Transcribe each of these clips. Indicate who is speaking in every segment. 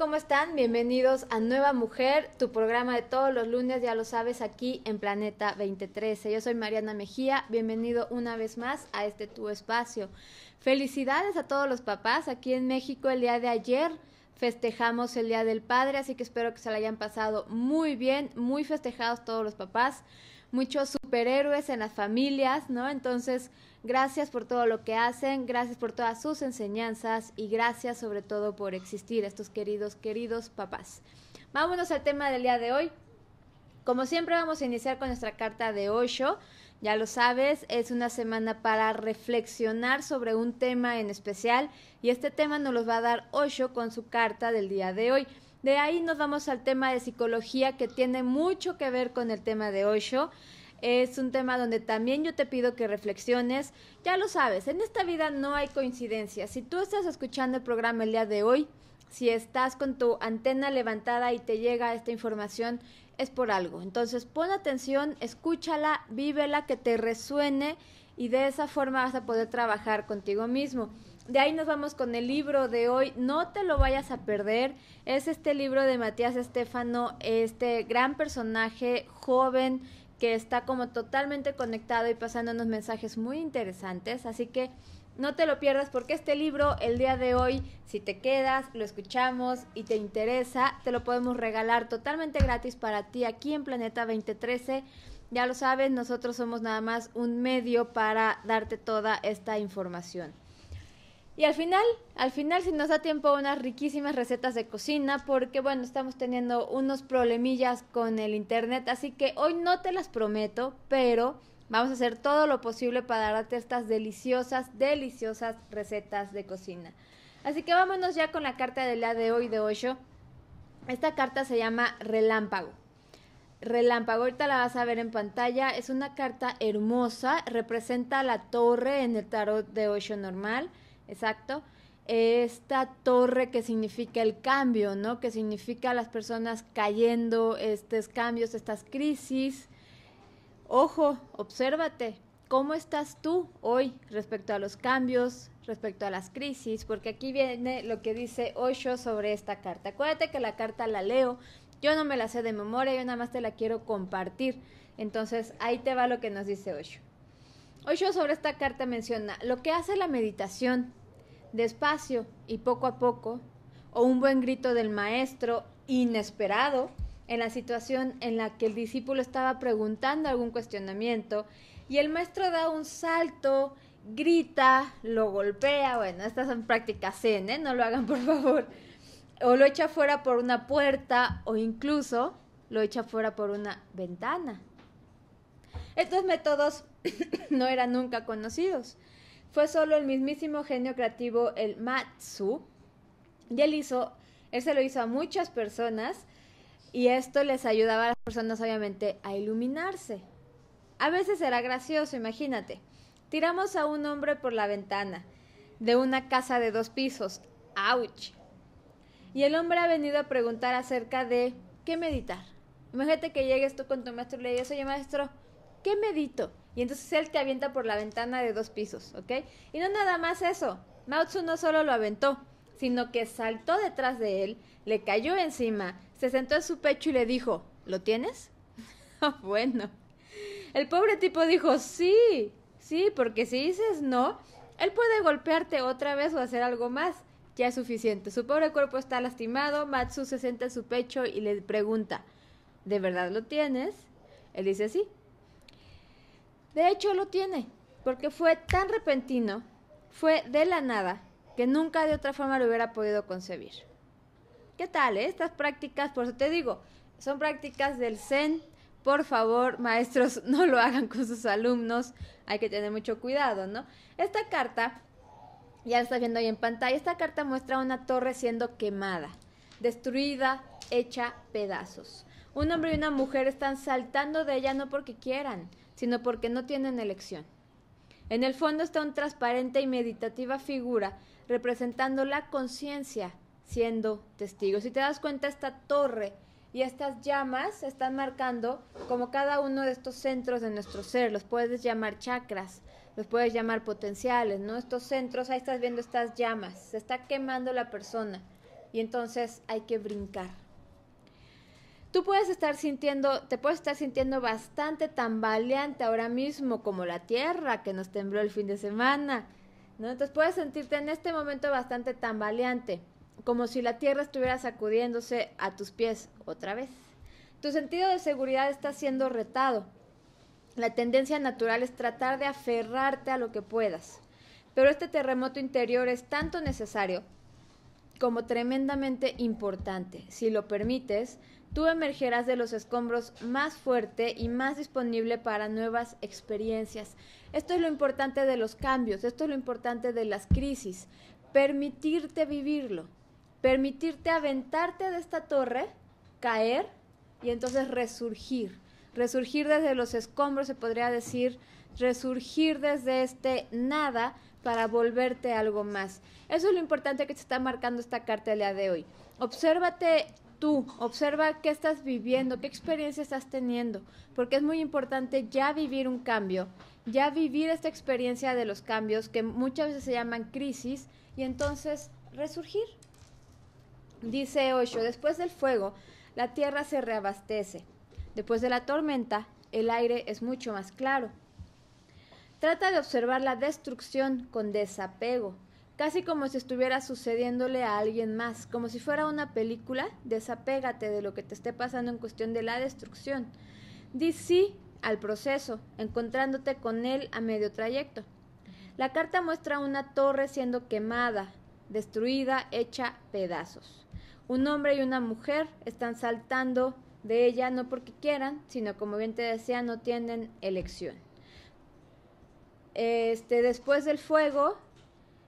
Speaker 1: ¿Cómo están? Bienvenidos a Nueva Mujer, tu programa de todos los lunes, ya lo sabes, aquí en Planeta 2013. Yo soy Mariana Mejía, bienvenido una vez más a este tu espacio. Felicidades a todos los papás. Aquí en México el día de ayer festejamos el Día del Padre, así que espero que se la hayan pasado muy bien, muy festejados todos los papás, muchos superhéroes en las familias, ¿no? Entonces Gracias por todo lo que hacen, gracias por todas sus enseñanzas y gracias sobre todo por existir, estos queridos, queridos papás. Vámonos al tema del día de hoy. Como siempre vamos a iniciar con nuestra carta de Osho. Ya lo sabes, es una semana para reflexionar sobre un tema en especial y este tema nos lo va a dar Osho con su carta del día de hoy. De ahí nos vamos al tema de psicología que tiene mucho que ver con el tema de Osho. Es un tema donde también yo te pido que reflexiones. Ya lo sabes, en esta vida no hay coincidencias. Si tú estás escuchando el programa el día de hoy, si estás con tu antena levantada y te llega esta información, es por algo. Entonces pon atención, escúchala, vívela, que te resuene y de esa forma vas a poder trabajar contigo mismo. De ahí nos vamos con el libro de hoy, no te lo vayas a perder. Es este libro de Matías Estefano este gran personaje joven que está como totalmente conectado y pasando unos mensajes muy interesantes. Así que no te lo pierdas porque este libro el día de hoy, si te quedas, lo escuchamos y te interesa, te lo podemos regalar totalmente gratis para ti aquí en Planeta 2013. Ya lo sabes, nosotros somos nada más un medio para darte toda esta información. Y al final, al final si nos da tiempo unas riquísimas recetas de cocina porque bueno, estamos teniendo unos problemillas con el internet, así que hoy no te las prometo, pero vamos a hacer todo lo posible para darte estas deliciosas, deliciosas recetas de cocina. Así que vámonos ya con la carta del día de hoy de Osho. Esta carta se llama Relámpago. Relámpago, ahorita la vas a ver en pantalla. Es una carta hermosa, representa la torre en el tarot de Osho normal. Exacto. Esta torre que significa el cambio, ¿no? Que significa las personas cayendo, estos cambios, estas crisis. Ojo, obsérvate, ¿cómo estás tú hoy respecto a los cambios, respecto a las crisis? Porque aquí viene lo que dice Ocho sobre esta carta. Acuérdate que la carta la leo, yo no me la sé de memoria, yo nada más te la quiero compartir. Entonces, ahí te va lo que nos dice Osho. Osho sobre esta carta menciona, lo que hace la meditación despacio y poco a poco, o un buen grito del maestro inesperado en la situación en la que el discípulo estaba preguntando algún cuestionamiento y el maestro da un salto, grita, lo golpea, bueno, estas son prácticas zen, ¿eh? no lo hagan por favor, o lo echa fuera por una puerta o incluso lo echa fuera por una ventana. Estos métodos no eran nunca conocidos. Fue solo el mismísimo genio creativo, el Matsu, y él hizo, él se lo hizo a muchas personas y esto les ayudaba a las personas obviamente a iluminarse. A veces era gracioso, imagínate. Tiramos a un hombre por la ventana de una casa de dos pisos. ¡Auch! Y el hombre ha venido a preguntar acerca de qué meditar. Imagínate que llegues tú con tu maestro y le dices, oye maestro, ¿qué medito? Y entonces él te avienta por la ventana de dos pisos, ¿ok? Y no nada más eso, Matsu no solo lo aventó, sino que saltó detrás de él, le cayó encima, se sentó en su pecho y le dijo, ¿lo tienes? Ah, bueno. El pobre tipo dijo, sí, sí, porque si dices no, él puede golpearte otra vez o hacer algo más. Ya es suficiente. Su pobre cuerpo está lastimado, Matsu se senta en su pecho y le pregunta, ¿de verdad lo tienes? Él dice, sí, de hecho, lo tiene, porque fue tan repentino, fue de la nada, que nunca de otra forma lo hubiera podido concebir. ¿Qué tal? Eh? Estas prácticas, por eso te digo, son prácticas del Zen. Por favor, maestros, no lo hagan con sus alumnos. Hay que tener mucho cuidado, ¿no? Esta carta, ya la está viendo ahí en pantalla, esta carta muestra una torre siendo quemada destruida, hecha pedazos. Un hombre y una mujer están saltando de ella no porque quieran, sino porque no tienen elección. En el fondo está una transparente y meditativa figura representando la conciencia siendo testigos. Si te das cuenta, esta torre y estas llamas están marcando como cada uno de estos centros de nuestro ser. Los puedes llamar chakras, los puedes llamar potenciales, ¿no? Estos centros, ahí estás viendo estas llamas, se está quemando la persona y entonces hay que brincar. Tú puedes estar sintiendo, te puedes estar sintiendo bastante tambaleante ahora mismo, como la tierra que nos tembló el fin de semana. ¿no? Entonces puedes sentirte en este momento bastante tambaleante, como si la tierra estuviera sacudiéndose a tus pies otra vez. Tu sentido de seguridad está siendo retado. La tendencia natural es tratar de aferrarte a lo que puedas. Pero este terremoto interior es tanto necesario como tremendamente importante. Si lo permites, tú emergerás de los escombros más fuerte y más disponible para nuevas experiencias. Esto es lo importante de los cambios, esto es lo importante de las crisis, permitirte vivirlo, permitirte aventarte de esta torre, caer y entonces resurgir. Resurgir desde los escombros, se podría decir, resurgir desde este nada para volverte algo más. Eso es lo importante que te está marcando esta carta el día de hoy. Obsérvate tú, observa qué estás viviendo, qué experiencia estás teniendo, porque es muy importante ya vivir un cambio, ya vivir esta experiencia de los cambios que muchas veces se llaman crisis y entonces resurgir. Dice Osho, después del fuego, la tierra se reabastece. Después de la tormenta, el aire es mucho más claro. Trata de observar la destrucción con desapego, casi como si estuviera sucediéndole a alguien más, como si fuera una película, desapégate de lo que te esté pasando en cuestión de la destrucción. Di sí al proceso, encontrándote con él a medio trayecto. La carta muestra una torre siendo quemada, destruida, hecha pedazos. Un hombre y una mujer están saltando de ella no porque quieran, sino como bien te decía, no tienen elección este, después del fuego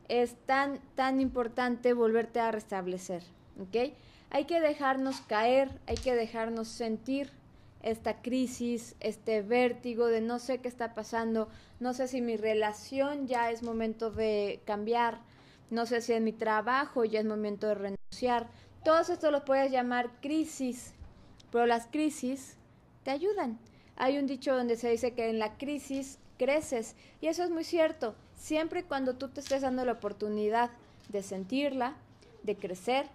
Speaker 1: es tan, tan importante volverte a restablecer, ¿ok? Hay que dejarnos caer, hay que dejarnos sentir esta crisis, este vértigo de no sé qué está pasando, no sé si mi relación ya es momento de cambiar, no sé si es mi trabajo ya es momento de renunciar. Todos esto lo puedes llamar crisis, pero las crisis te ayudan. Hay un dicho donde se dice que en la crisis creces. Y eso es muy cierto, siempre y cuando tú te estés dando la oportunidad de sentirla, de crecer,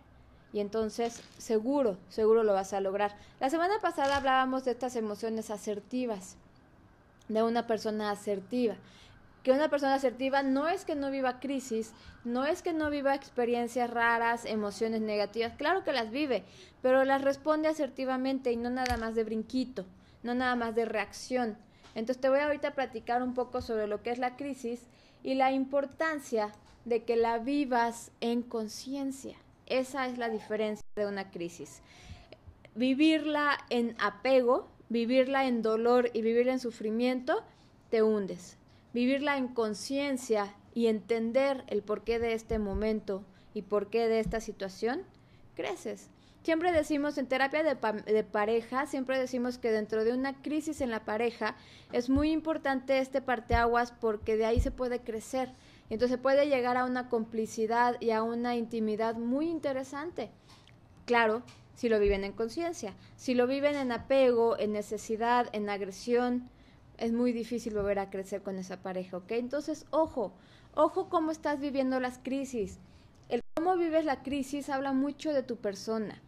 Speaker 1: y entonces seguro, seguro lo vas a lograr. La semana pasada hablábamos de estas emociones asertivas, de una persona asertiva. Que una persona asertiva no es que no viva crisis, no es que no viva experiencias raras, emociones negativas, claro que las vive, pero las responde asertivamente y no nada más de brinquito, no nada más de reacción, entonces te voy ahorita a platicar un poco sobre lo que es la crisis y la importancia de que la vivas en conciencia. Esa es la diferencia de una crisis. Vivirla en apego, vivirla en dolor y vivirla en sufrimiento, te hundes. Vivirla en conciencia y entender el porqué de este momento y porqué de esta situación, creces siempre decimos en terapia de, pareja, siempre decimos que dentro de una crisis en la pareja es muy importante este parteaguas porque de ahí se puede crecer. Entonces puede llegar a una complicidad y a una intimidad muy interesante. Claro, si lo viven en conciencia, si lo viven en apego, en necesidad, en agresión, es muy difícil volver a crecer con esa pareja, ¿ok? Entonces, ojo, ojo cómo estás viviendo las crisis. El cómo vives la crisis habla mucho de tu persona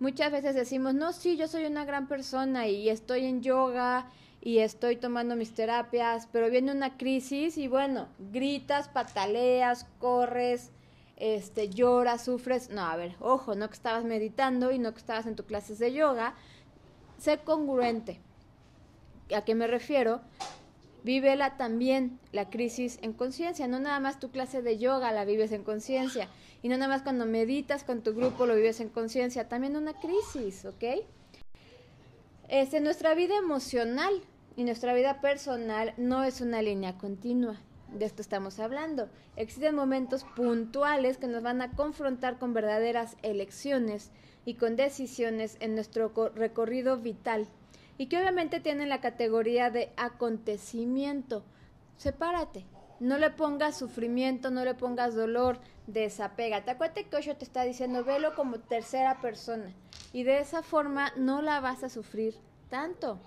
Speaker 1: muchas veces decimos, no, sí, yo soy una gran persona y estoy en yoga y estoy tomando mis terapias, pero viene una crisis y bueno, gritas, pataleas, corres, este, lloras, sufres. No, a ver, ojo, no que estabas meditando y no que estabas en tu clases de yoga. Sé congruente. ¿A qué me refiero? vívela también la crisis en conciencia, no nada más tu clase de yoga la vives en conciencia y no nada más cuando meditas con tu grupo lo vives en conciencia, también una crisis, ¿ok? Este, nuestra vida emocional y nuestra vida personal no es una línea continua, de esto estamos hablando. Existen momentos puntuales que nos van a confrontar con verdaderas elecciones y con decisiones en nuestro recorrido vital y que obviamente tienen la categoría de acontecimiento. Sepárate, no le pongas sufrimiento, no le pongas dolor, desapégate. Acuérdate que Osho te está diciendo, velo como tercera persona y de esa forma no la vas a sufrir tanto.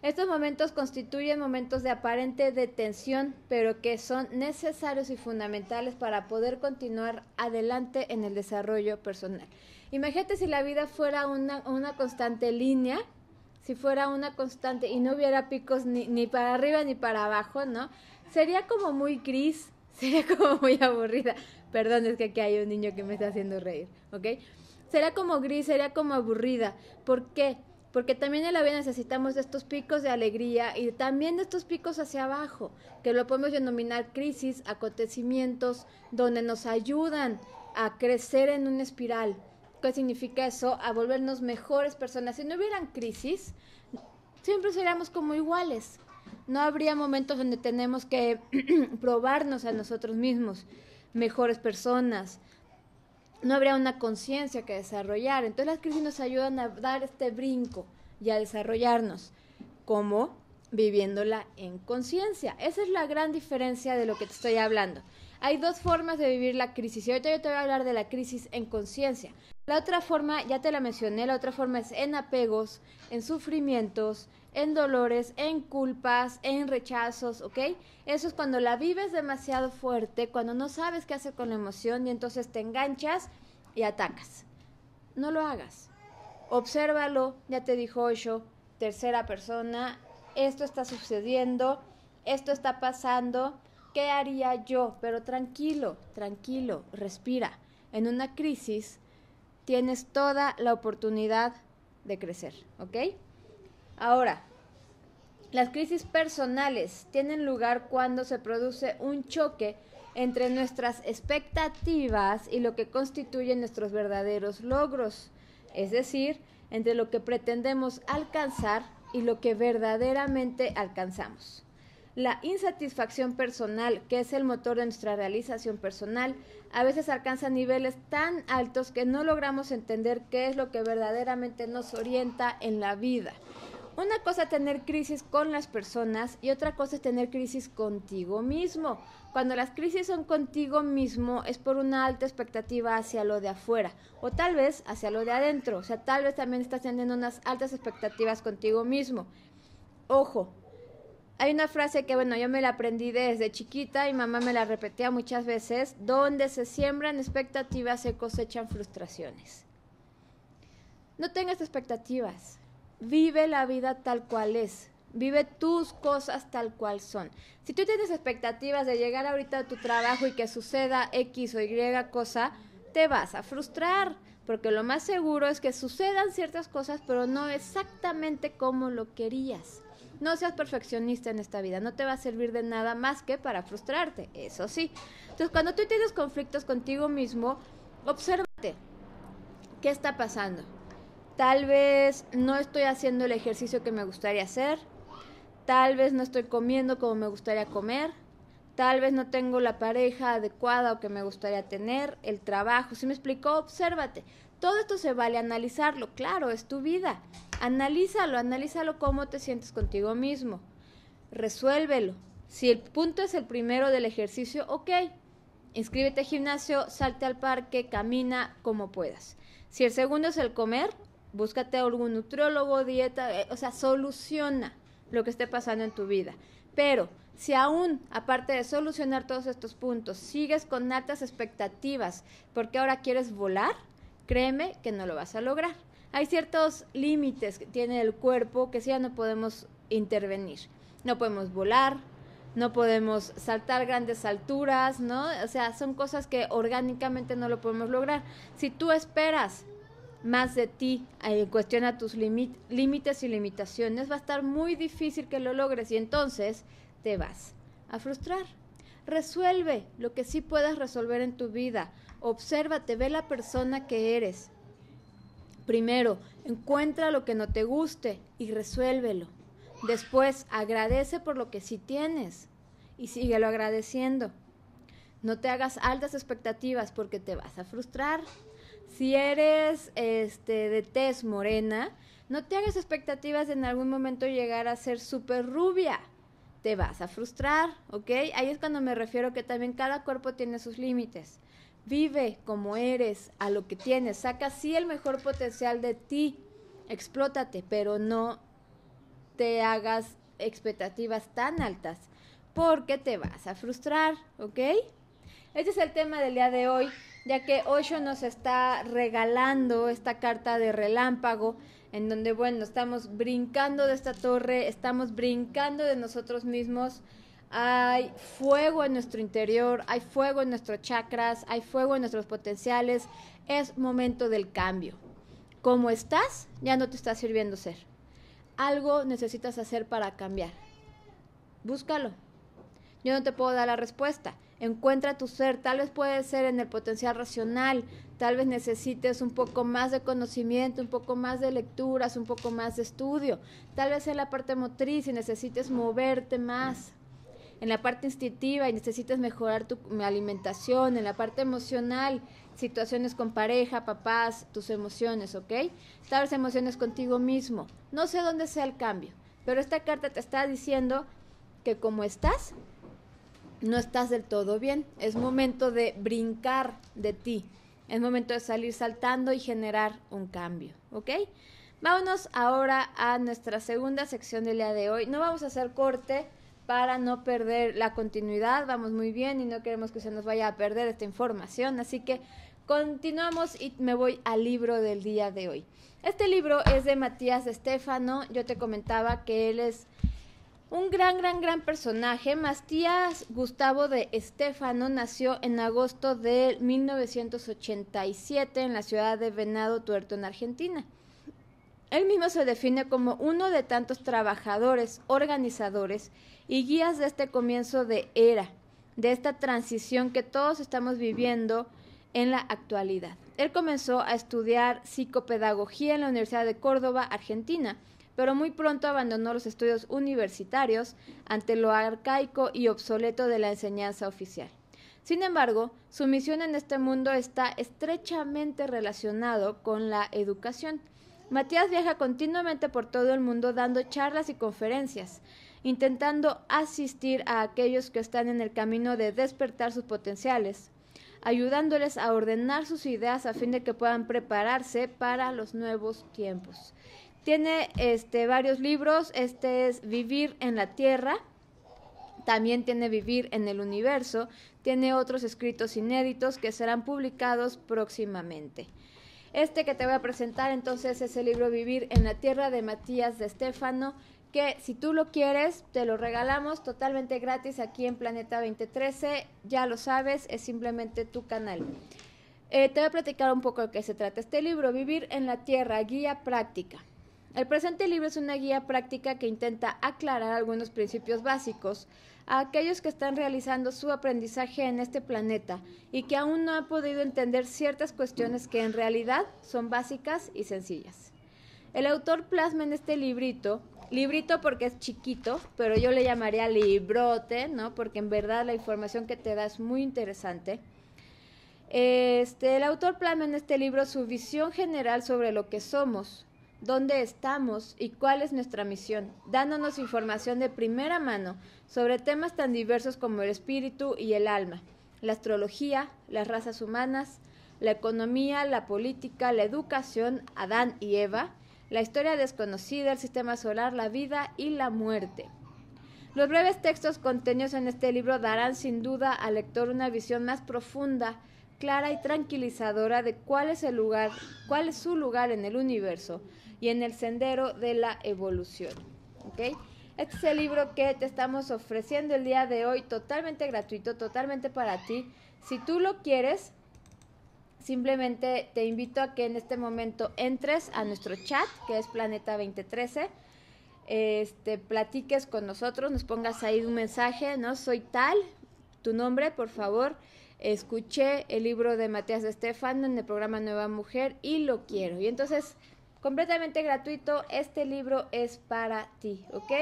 Speaker 1: Estos momentos constituyen momentos de aparente detención, pero que son necesarios y fundamentales para poder continuar adelante en el desarrollo personal. Imagínate si la vida fuera una, una constante línea si fuera una constante y no hubiera picos ni, para arriba ni para abajo, ¿no? Sería como muy gris, sería como muy aburrida. Perdón, es que aquí hay un niño que me está haciendo reír, ¿ok? Sería como gris, sería como aburrida. ¿Por qué? porque también en la vida necesitamos estos picos de alegría y también estos picos hacia abajo, que lo podemos denominar crisis, acontecimientos, donde nos ayudan a crecer en una espiral, ¿Qué significa eso? A volvernos mejores personas. Si no hubieran crisis, siempre seríamos como iguales. No habría momentos donde tenemos que probarnos a nosotros mismos, mejores personas. No habría una conciencia que desarrollar. Entonces las crisis nos ayudan a dar este brinco y a desarrollarnos. como Viviéndola en conciencia. Esa es la gran diferencia de lo que te estoy hablando. Hay dos formas de vivir la crisis y ahorita yo te voy a hablar de la crisis en conciencia. La otra forma, ya te la mencioné, la otra forma es en apegos, en sufrimientos, en dolores, en culpas, en rechazos, ¿ok? Eso es cuando la vives demasiado fuerte, cuando no sabes qué hacer con la emoción y entonces te enganchas y atacas. No lo hagas. Obsérvalo, ya te dijo Osho, tercera persona, esto está sucediendo, esto está pasando, ¿qué haría yo? Pero tranquilo, tranquilo, respira. En una crisis tienes toda la oportunidad de crecer, ¿ok? Ahora, las crisis personales tienen lugar cuando se produce un choque entre nuestras expectativas y lo que constituyen nuestros verdaderos logros, es decir, entre lo que pretendemos alcanzar y lo que verdaderamente alcanzamos. La insatisfacción personal, que es el motor de nuestra realización personal, a veces alcanza niveles tan altos que no logramos entender qué es lo que verdaderamente nos orienta en la vida. Una cosa es tener crisis con las personas y otra cosa es tener crisis contigo mismo. Cuando las crisis son contigo mismo es por una alta expectativa hacia lo de afuera o tal vez hacia lo de adentro. O sea, tal vez también estás teniendo unas altas expectativas contigo mismo. Ojo, hay una frase que, bueno, yo me la aprendí desde chiquita y mamá me la repetía muchas veces, donde se siembran expectativas se cosechan frustraciones. No tengas expectativas, vive la vida tal cual es, vive tus cosas tal cual son. Si tú tienes expectativas de llegar ahorita a tu trabajo y que suceda X o Y cosa, te vas a frustrar, porque lo más seguro es que sucedan ciertas cosas, pero no exactamente como lo querías. No seas perfeccionista en esta vida, no te va a servir de nada más que para frustrarte, eso sí. Entonces, cuando tú tienes conflictos contigo mismo, obsérvate. ¿Qué está pasando? Tal vez no estoy haciendo el ejercicio que me gustaría hacer, tal vez no estoy comiendo como me gustaría comer, tal vez no tengo la pareja adecuada o que me gustaría tener, el trabajo, si me explico, obsérvate. Todo esto se vale analizarlo, claro, es tu vida, Analízalo, analízalo cómo te sientes contigo mismo. Resuélvelo. Si el punto es el primero del ejercicio, ok. Inscríbete al gimnasio, salte al parque, camina como puedas. Si el segundo es el comer, búscate algún nutriólogo, dieta, eh, o sea, soluciona lo que esté pasando en tu vida. Pero si aún, aparte de solucionar todos estos puntos, sigues con altas expectativas porque ahora quieres volar, créeme que no lo vas a lograr hay ciertos límites que tiene el cuerpo que ya no podemos intervenir. No podemos volar, no podemos saltar grandes alturas, ¿no? O sea, son cosas que orgánicamente no lo podemos lograr. Si tú esperas más de ti eh, en cuestión a tus límites y limitaciones, va a estar muy difícil que lo logres y entonces te vas a frustrar. Resuelve lo que sí puedas resolver en tu vida. Obsérvate, ve la persona que eres Primero, encuentra lo que no te guste y resuélvelo. Después, agradece por lo que sí tienes y síguelo agradeciendo. No te hagas altas expectativas porque te vas a frustrar. Si eres este, de tez morena, no te hagas expectativas de en algún momento llegar a ser súper rubia. Te vas a frustrar, ¿ok? Ahí es cuando me refiero que también cada cuerpo tiene sus límites. Vive como eres, a lo que tienes, saca sí el mejor potencial de ti, explótate, pero no te hagas expectativas tan altas, porque te vas a frustrar, ¿ok? Este es el tema del día de hoy, ya que Osho nos está regalando esta carta de relámpago, en donde, bueno, estamos brincando de esta torre, estamos brincando de nosotros mismos hay fuego en nuestro interior, hay fuego en nuestros chakras, hay fuego en nuestros potenciales. Es momento del cambio. Como estás, ya no te está sirviendo ser. Algo necesitas hacer para cambiar. Búscalo. Yo no te puedo dar la respuesta. Encuentra tu ser. Tal vez puede ser en el potencial racional. Tal vez necesites un poco más de conocimiento, un poco más de lecturas, un poco más de estudio. Tal vez en la parte motriz y necesites moverte más en la parte instintiva y necesitas mejorar tu alimentación, en la parte emocional, situaciones con pareja, papás, tus emociones, ¿ok? Estabas emociones contigo mismo. No sé dónde sea el cambio, pero esta carta te está diciendo que como estás, no estás del todo bien. Es momento de brincar de ti. Es momento de salir saltando y generar un cambio, ¿ok? Vámonos ahora a nuestra segunda sección del día de hoy. No vamos a hacer corte para no perder la continuidad, vamos muy bien y no queremos que se nos vaya a perder esta información, así que continuamos y me voy al libro del día de hoy. Este libro es de Matías Estefano, yo te comentaba que él es un gran, gran, gran personaje. Matías Gustavo de Estefano nació en agosto de 1987 en la ciudad de Venado Tuerto, en Argentina. Él mismo se define como uno de tantos trabajadores, organizadores y guías de este comienzo de era, de esta transición que todos estamos viviendo en la actualidad. Él comenzó a estudiar psicopedagogía en la Universidad de Córdoba, Argentina, pero muy pronto abandonó los estudios universitarios ante lo arcaico y obsoleto de la enseñanza oficial. Sin embargo, su misión en este mundo está estrechamente relacionado con la educación Matías viaja continuamente por todo el mundo dando charlas y conferencias, intentando asistir a aquellos que están en el camino de despertar sus potenciales, ayudándoles a ordenar sus ideas a fin de que puedan prepararse para los nuevos tiempos. Tiene este, varios libros, este es Vivir en la Tierra, también tiene Vivir en el Universo, tiene otros escritos inéditos que serán publicados próximamente. Este que te voy a presentar entonces es el libro Vivir en la Tierra de Matías de Estefano, que si tú lo quieres, te lo regalamos totalmente gratis aquí en Planeta 2013. Ya lo sabes, es simplemente tu canal. Eh, te voy a platicar un poco de qué se trata este libro, Vivir en la Tierra, Guía Práctica. El presente libro es una guía práctica que intenta aclarar algunos principios básicos a aquellos que están realizando su aprendizaje en este planeta y que aún no han podido entender ciertas cuestiones que en realidad son básicas y sencillas. El autor plasma en este librito, librito porque es chiquito, pero yo le llamaría librote, ¿no? Porque en verdad la información que te da es muy interesante. Este, el autor plasma en este libro su visión general sobre lo que somos, dónde estamos y cuál es nuestra misión, dándonos información de primera mano sobre temas tan diversos como el espíritu y el alma, la astrología, las razas humanas, la economía, la política, la educación, Adán y Eva, la historia desconocida, el sistema solar, la vida y la muerte. Los breves textos contenidos en este libro darán sin duda al lector una visión más profunda clara y tranquilizadora de cuál es el lugar, cuál es su lugar en el universo y en el sendero de la evolución. ¿okay? Este es el libro que te estamos ofreciendo el día de hoy, totalmente gratuito, totalmente para ti. Si tú lo quieres, simplemente te invito a que en este momento entres a nuestro chat, que es Planeta 2013 este, platiques con nosotros, nos pongas ahí un mensaje, ¿no? Soy tal, tu nombre, por favor, escuché el libro de Matías Estefano en el programa Nueva Mujer y lo quiero. Y entonces, completamente gratuito, este libro es para ti, ¿ok?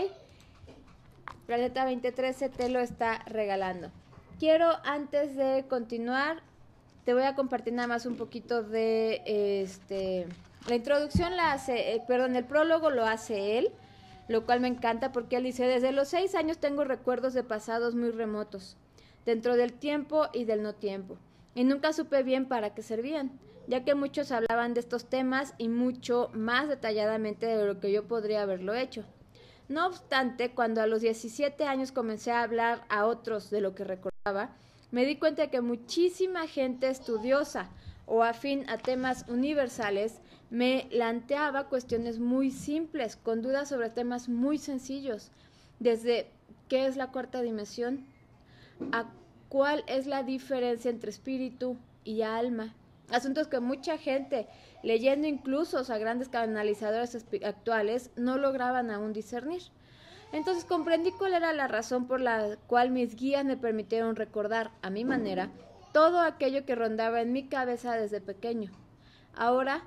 Speaker 1: Planeta 2013 te lo está regalando. Quiero, antes de continuar, te voy a compartir nada más un poquito de este. La introducción la hace, eh, perdón, el prólogo lo hace él, lo cual me encanta porque él dice, desde los seis años tengo recuerdos de pasados muy remotos dentro del tiempo y del no tiempo, y nunca supe bien para qué servían, ya que muchos hablaban de estos temas y mucho más detalladamente de lo que yo podría haberlo hecho. No obstante, cuando a los 17 años comencé a hablar a otros de lo que recordaba, me di cuenta que muchísima gente estudiosa o afín a temas universales me planteaba cuestiones muy simples, con dudas sobre temas muy sencillos, desde qué es la cuarta dimensión, a cuál es la diferencia entre espíritu y alma. Asuntos que mucha gente, leyendo incluso a grandes canalizadores actuales, no lograban aún discernir. Entonces comprendí cuál era la razón por la cual mis guías me permitieron recordar, a mi manera, todo aquello que rondaba en mi cabeza desde pequeño. Ahora,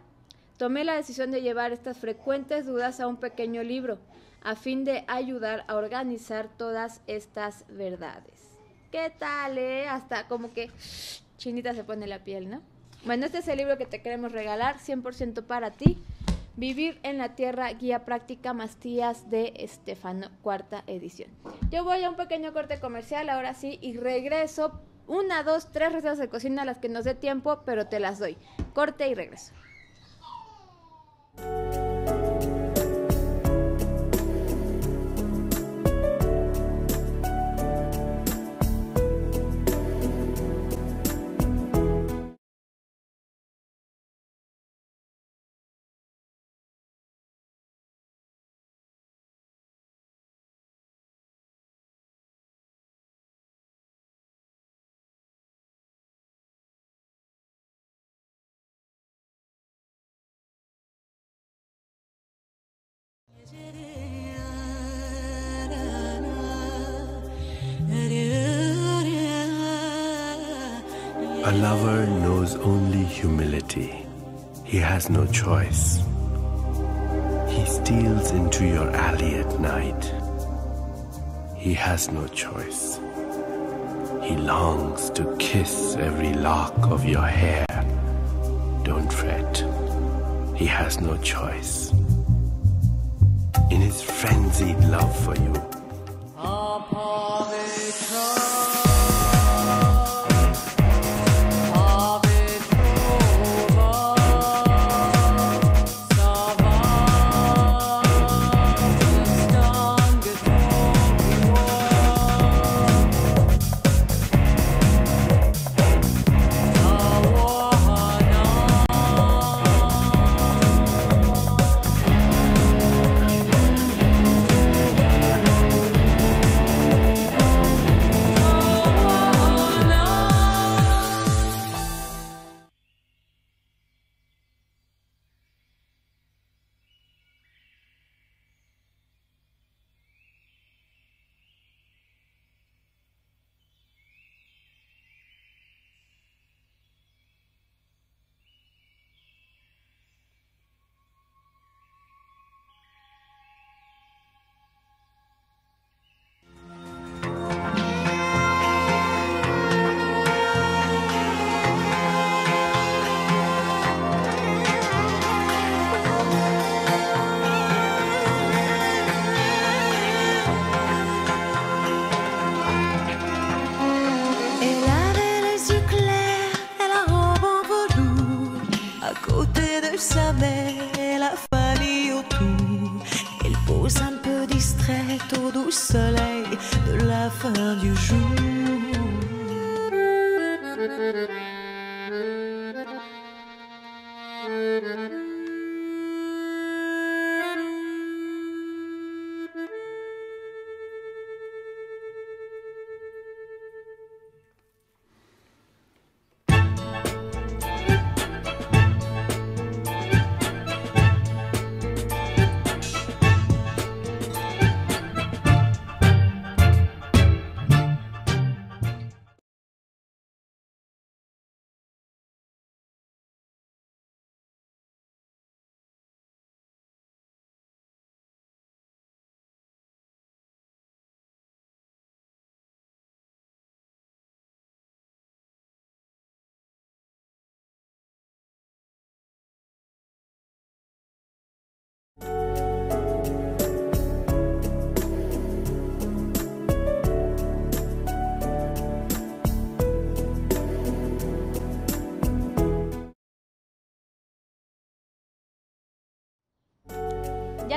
Speaker 1: tomé la decisión de llevar estas frecuentes dudas a un pequeño libro, a fin de ayudar a organizar todas estas verdades. ¿qué tal, eh? Hasta como que chinita se pone la piel, ¿no? Bueno, este es el libro que te queremos regalar, 100% para ti. Vivir en la Tierra, Guía Práctica Mastías de Estefano, cuarta edición. Yo voy a un pequeño corte comercial ahora sí y regreso. Una, dos, tres recetas de cocina a las que nos dé tiempo, pero te las doy. Corte y regreso. A lover knows only humility. He has no choice. He steals into your alley at night. He has no choice. He longs to kiss every lock of your hair. Don't fret. He has no choice. In his frenzied love for you,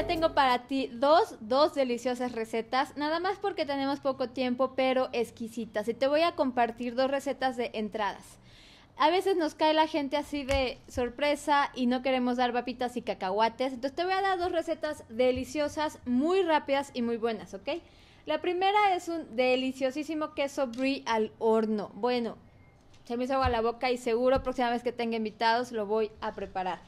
Speaker 1: tengo para ti dos, dos deliciosas recetas, nada más porque tenemos poco tiempo, pero exquisitas. Y te voy a compartir dos recetas de entradas. A veces nos cae la gente así de sorpresa y no queremos dar papitas y cacahuates. Entonces te voy a dar dos recetas deliciosas, muy rápidas y muy buenas, ¿ok? La primera es un deliciosísimo queso brie al horno. Bueno, se me hizo agua la boca y seguro próxima vez que tenga invitados lo voy a preparar.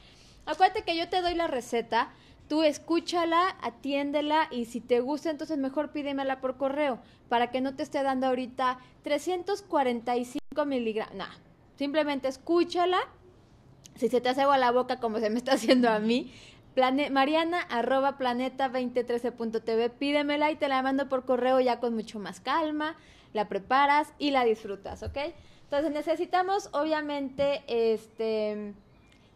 Speaker 1: Acuérdate que yo te doy la receta Tú escúchala, atiéndela y si te gusta, entonces mejor pídemela por correo para que no te esté dando ahorita 345 miligramos. No, simplemente escúchala. Si se te hace agua la boca como se me está haciendo a mí, marianaplaneta mariana arroba planeta 2013.tv, pídemela y te la mando por correo ya con mucho más calma, la preparas y la disfrutas, ¿ok? Entonces necesitamos obviamente este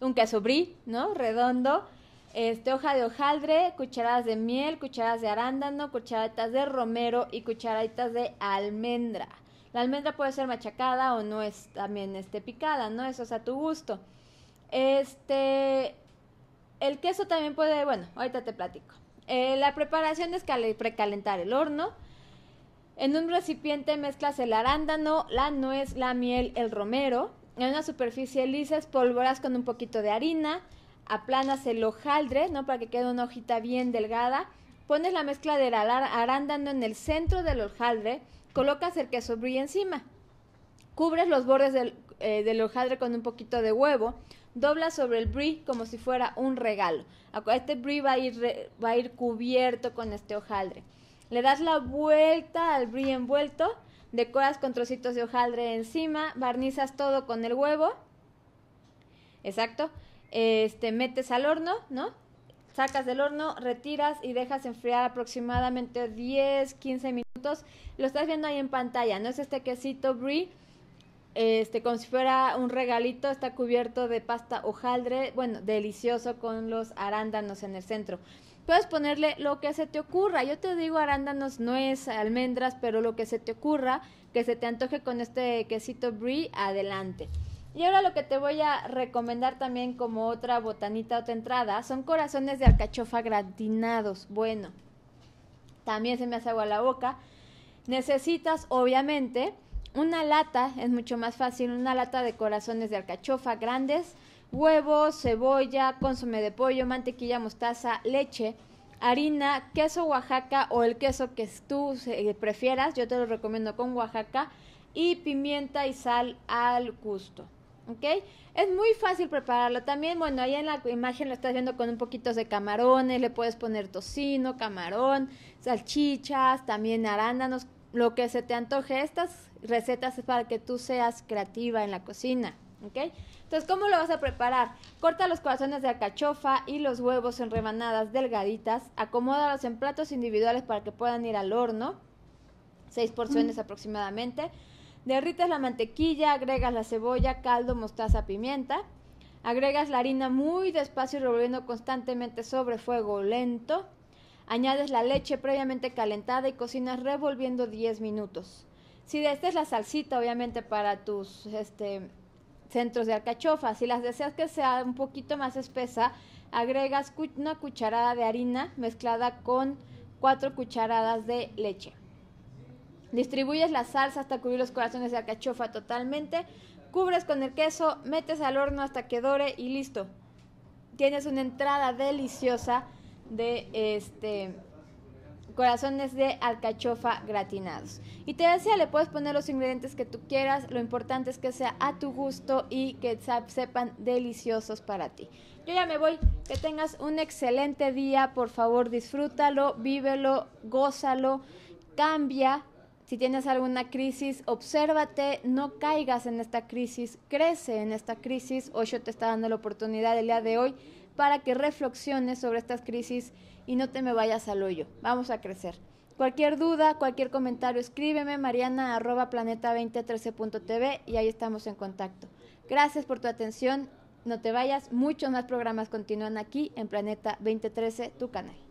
Speaker 1: un queso brie, ¿no? Redondo este, hoja de hojaldre, cucharadas de miel, cucharadas de arándano, cucharaditas de romero y cucharaditas de almendra. La almendra puede ser machacada o no es también este, picada, ¿no? Eso es a tu gusto. Este, el queso también puede, bueno, ahorita te platico. Eh, la preparación es precalentar el horno. En un recipiente mezclas el arándano, la nuez, la miel, el romero. En una superficie lisa espolvoras con un poquito de harina aplanas el hojaldre, ¿no? Para que quede una hojita bien delgada. Pones la mezcla de arándano en el centro del hojaldre, colocas el queso brie encima. Cubres los bordes eh, del, hojaldre con un poquito de huevo, Doblas sobre el brie como si fuera un regalo. Este brie va a ir, va a ir cubierto con este hojaldre. Le das la vuelta al brie envuelto, decoras con trocitos de hojaldre encima, barnizas todo con el huevo. Exacto este, metes al horno, ¿no? Sacas del horno, retiras y dejas enfriar aproximadamente 10, 15 minutos. Lo estás viendo ahí en pantalla, ¿no? Es este quesito brie, este, como si fuera un regalito, está cubierto de pasta hojaldre, bueno, delicioso con los arándanos en el centro. Puedes ponerle lo que se te ocurra, yo te digo arándanos, no es almendras, pero lo que se te ocurra, que se te antoje con este quesito brie, adelante. Y ahora lo que te voy a recomendar también como otra botanita, otra entrada, son corazones de alcachofa gratinados. Bueno, también se me hace agua la boca. Necesitas, obviamente, una lata, es mucho más fácil, una lata de corazones de alcachofa grandes, huevos, cebolla, consomé de pollo, mantequilla, mostaza, leche, harina, queso Oaxaca o el queso que tú eh, prefieras, yo te lo recomiendo con Oaxaca, y pimienta y sal al gusto. ¿ok? Es muy fácil prepararlo. También, bueno, ahí en la imagen lo estás viendo con un poquito de camarones, le puedes poner tocino, camarón, salchichas, también arándanos, lo que se te antoje. Estas recetas es para que tú seas creativa en la cocina, ¿ok? Entonces, ¿cómo lo vas a preparar? Corta los corazones de acachofa y los huevos en rebanadas delgaditas, acomódalos en platos individuales para que puedan ir al horno, seis porciones aproximadamente. Derrites la mantequilla, agregas la cebolla, caldo, mostaza, pimienta. Agregas la harina muy despacio y revolviendo constantemente sobre fuego lento. Añades la leche previamente calentada y cocinas revolviendo 10 minutos. Si es la salsita, obviamente para tus este, centros de alcachofa, si las deseas que sea un poquito más espesa, agregas una cucharada de harina mezclada con 4 cucharadas de leche. Distribuyes la salsa hasta cubrir los corazones de alcachofa totalmente. Cubres con el queso, metes al horno hasta que dore y listo. Tienes una entrada deliciosa de este corazones de alcachofa gratinados. Y te decía, le puedes poner los ingredientes que tú quieras, lo importante es que sea a tu gusto y que sepan deliciosos para ti. Yo ya me voy, que tengas un excelente día, por favor disfrútalo, vívelo, gózalo, cambia si tienes alguna crisis, obsérvate, no caigas en esta crisis, crece en esta crisis. Hoy yo te está dando la oportunidad el día de hoy para que reflexiones sobre estas crisis y no te me vayas al hoyo. Vamos a crecer. Cualquier duda, cualquier comentario, escríbeme marianaplaneta 2013.tv y ahí estamos en contacto. Gracias por tu atención, no te vayas, muchos más programas continúan aquí en Planeta 2013, tu canal.